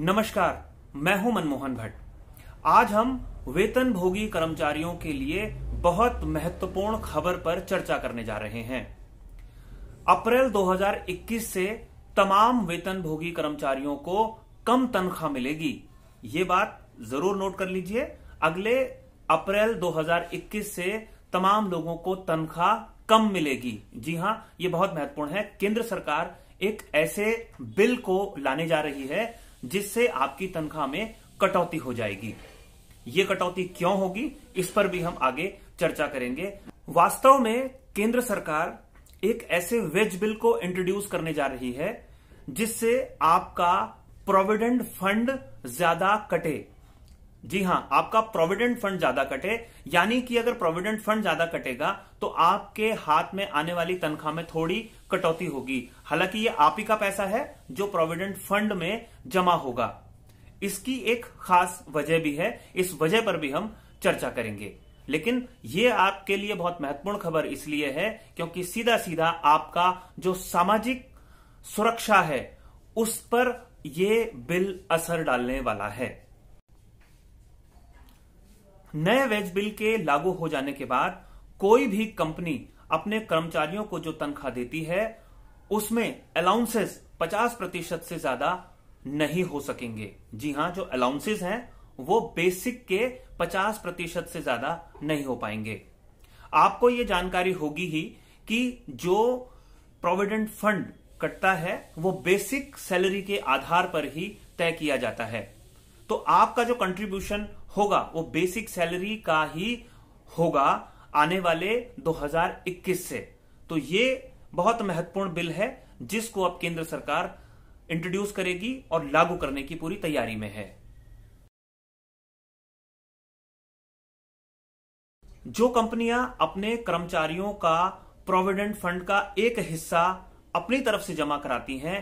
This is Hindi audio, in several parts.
नमस्कार मैं हूं मनमोहन भट्ट आज हम वेतन भोगी कर्मचारियों के लिए बहुत महत्वपूर्ण खबर पर चर्चा करने जा रहे हैं अप्रैल 2021 से तमाम वेतन भोगी कर्मचारियों को कम तनख्वाह मिलेगी ये बात जरूर नोट कर लीजिए अगले अप्रैल 2021 से तमाम लोगों को तनख्वाह कम मिलेगी जी हां यह बहुत महत्वपूर्ण है केंद्र सरकार एक ऐसे बिल को लाने जा रही है जिससे आपकी तनख्वाह में कटौती हो जाएगी ये कटौती क्यों होगी इस पर भी हम आगे चर्चा करेंगे वास्तव में केंद्र सरकार एक ऐसे वेज बिल को इंट्रोड्यूस करने जा रही है जिससे आपका प्रोविडेंट फंड ज्यादा कटे जी हाँ आपका प्रोविडेंट फंड ज्यादा कटे यानी कि अगर प्रोविडेंट फंड ज्यादा कटेगा तो आपके हाथ में आने वाली तनख्वाह में थोड़ी कटौती होगी हालांकि ये आप ही का पैसा है जो प्रोविडेंट फंड में जमा होगा इसकी एक खास वजह भी है इस वजह पर भी हम चर्चा करेंगे लेकिन ये आपके लिए बहुत महत्वपूर्ण खबर इसलिए है क्योंकि सीधा सीधा आपका जो सामाजिक सुरक्षा है उस पर यह बिल असर डालने वाला है नए वेज बिल के लागू हो जाने के बाद कोई भी कंपनी अपने कर्मचारियों को जो तनख्वाह देती है उसमें अलाउंसेस 50 प्रतिशत से ज्यादा नहीं हो सकेंगे जी हाँ जो अलाउंसेस हैं वो बेसिक के 50 प्रतिशत से ज्यादा नहीं हो पाएंगे आपको ये जानकारी होगी ही कि जो प्रोविडेंट फंड कटता है वो बेसिक सैलरी के आधार पर ही तय किया जाता है तो आपका जो कंट्रीब्यूशन होगा वो बेसिक सैलरी का ही होगा आने वाले 2021 से तो ये बहुत महत्वपूर्ण बिल है जिसको अब केंद्र सरकार इंट्रोड्यूस करेगी और लागू करने की पूरी तैयारी में है जो कंपनियां अपने कर्मचारियों का प्रोविडेंट फंड का एक हिस्सा अपनी तरफ से जमा कराती हैं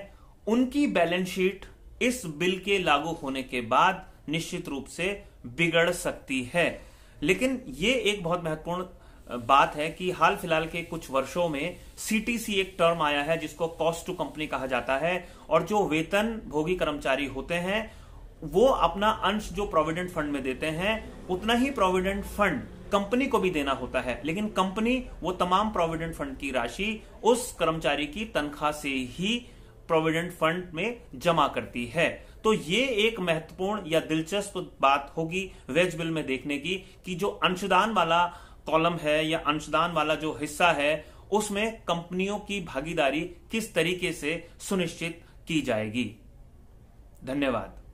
उनकी बैलेंस शीट इस बिल के लागू होने के बाद निश्चित रूप से बिगड़ सकती है लेकिन ये एक बहुत महत्वपूर्ण बात है कि हाल फिलहाल के कुछ वर्षों में सीटीसी एक टर्म आया है जिसको कॉस्ट टू कंपनी कहा जाता है और जो वेतन भोगी कर्मचारी होते हैं वो अपना अंश जो प्रोविडेंट फंड में देते हैं उतना ही प्रोविडेंट फंड कंपनी को भी देना होता है लेकिन कंपनी वो तमाम प्रोविडेंट फंड की राशि उस कर्मचारी की तनख्वाह से ही प्रोविडेंट फंड में जमा करती है तो ये एक महत्वपूर्ण या दिलचस्प बात होगी वेज बिल में देखने की कि जो अंशदान वाला कॉलम है या अंशदान वाला जो हिस्सा है उसमें कंपनियों की भागीदारी किस तरीके से सुनिश्चित की जाएगी धन्यवाद